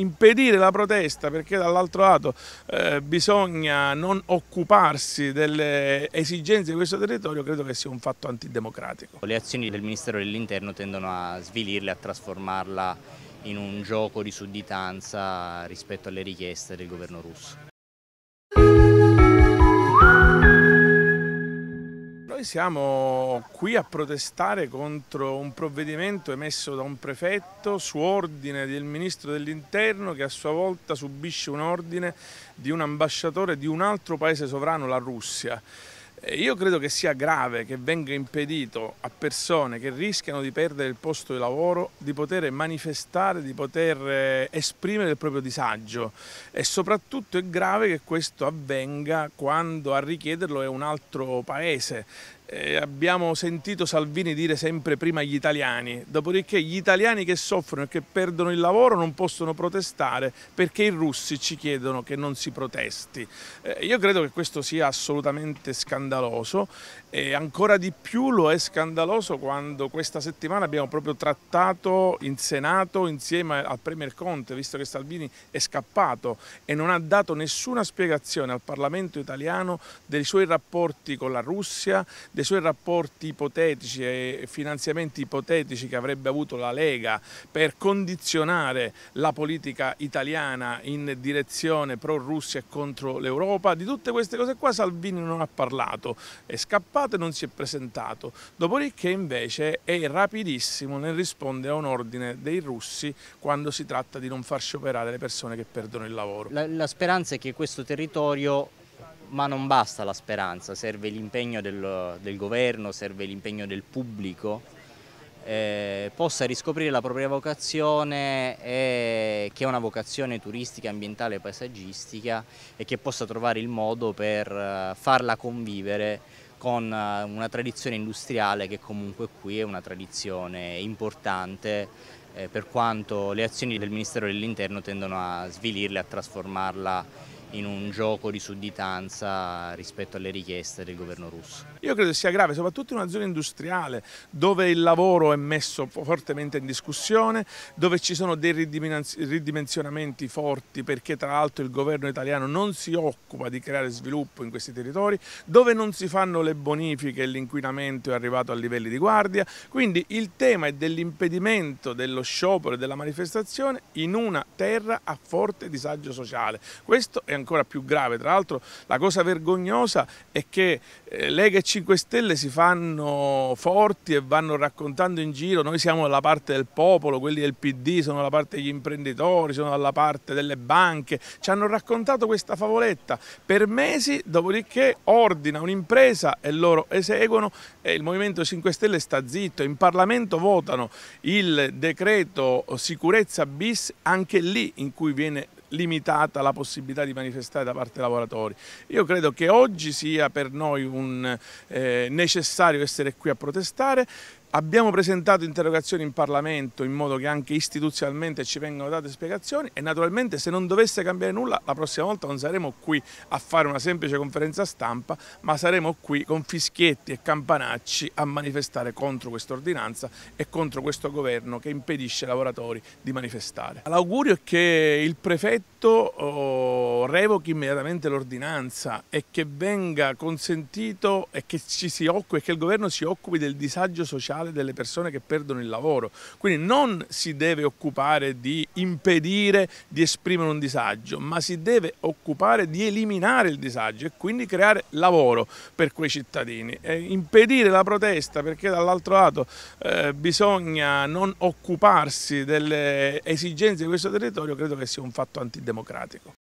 impedire la protesta perché dall'altro lato eh, bisogna non occuparsi delle esigenze di questo territorio credo che sia un fatto antidemocratico. Le azioni del Ministero dell'Interno tendono a svilirle, a trasformarla in un gioco di sudditanza rispetto alle richieste del governo russo. Noi siamo qui a protestare contro un provvedimento emesso da un prefetto su ordine del ministro dell'interno che a sua volta subisce un ordine di un ambasciatore di un altro paese sovrano, la Russia. Eh, io credo che sia grave che venga impedito a persone che rischiano di perdere il posto di lavoro di poter manifestare, di poter eh, esprimere il proprio disagio e soprattutto è grave che questo avvenga quando a richiederlo è un altro paese eh, abbiamo sentito Salvini dire sempre prima gli italiani, dopodiché gli italiani che soffrono e che perdono il lavoro non possono protestare perché i russi ci chiedono che non si protesti. Eh, io credo che questo sia assolutamente scandaloso e ancora di più lo è scandaloso quando questa settimana abbiamo proprio trattato in Senato insieme al Premier Conte, visto che Salvini è scappato e non ha dato nessuna spiegazione al Parlamento italiano dei suoi rapporti con la Russia, dei suoi rapporti ipotetici e finanziamenti ipotetici che avrebbe avuto la Lega per condizionare la politica italiana in direzione pro-Russia e contro l'Europa, di tutte queste cose qua Salvini non ha parlato, è scappato e non si è presentato, dopodiché invece è rapidissimo nel rispondere a un ordine dei russi quando si tratta di non far scioperare le persone che perdono il lavoro. la, la speranza è che questo territorio ma non basta la speranza, serve l'impegno del, del, governo, serve l'impegno del pubblico, eh, possa riscoprire la propria vocazione, eh, che è una vocazione turistica, ambientale e paesaggistica e che possa trovare il modo per eh, farla convivere con eh, una tradizione industriale che comunque qui è una tradizione importante eh, per quanto le azioni del Ministero dell'Interno tendono a svilirla e a trasformarla in un gioco di sudditanza rispetto alle richieste del governo russo. Io credo sia grave, soprattutto in una zona industriale dove il lavoro è messo fortemente in discussione, dove ci sono dei ridimensionamenti forti perché tra l'altro il governo italiano non si occupa di creare sviluppo in questi territori, dove non si fanno le bonifiche e l'inquinamento è arrivato a livelli di guardia, quindi il tema è dell'impedimento dello sciopero e della manifestazione in una terra a forte disagio sociale. Questo è ancora ancora più grave. Tra l'altro la cosa vergognosa è che eh, Lega e 5 Stelle si fanno forti e vanno raccontando in giro, noi siamo dalla parte del popolo, quelli del PD sono dalla parte degli imprenditori, sono dalla parte delle banche, ci hanno raccontato questa favoletta per mesi, dopodiché ordina un'impresa e loro eseguono e il Movimento 5 Stelle sta zitto, in Parlamento votano il decreto sicurezza bis anche lì in cui viene limitata la possibilità di manifestare da parte dei lavoratori. Io credo che oggi sia per noi un, eh, necessario essere qui a protestare Abbiamo presentato interrogazioni in Parlamento in modo che anche istituzionalmente ci vengano date spiegazioni e naturalmente se non dovesse cambiare nulla la prossima volta non saremo qui a fare una semplice conferenza stampa ma saremo qui con fischietti e campanacci a manifestare contro questa ordinanza e contro questo governo che impedisce ai lavoratori di manifestare. L'augurio è che il prefetto oh, revochi immediatamente l'ordinanza e che venga consentito e che, ci si occupi, e che il governo si occupi del disagio sociale sociale delle persone che perdono il lavoro. Quindi non si deve occupare di impedire di esprimere un disagio, ma si deve occupare di eliminare il disagio e quindi creare lavoro per quei cittadini. E impedire la protesta perché dall'altro lato eh, bisogna non occuparsi delle esigenze di questo territorio credo che sia un fatto antidemocratico.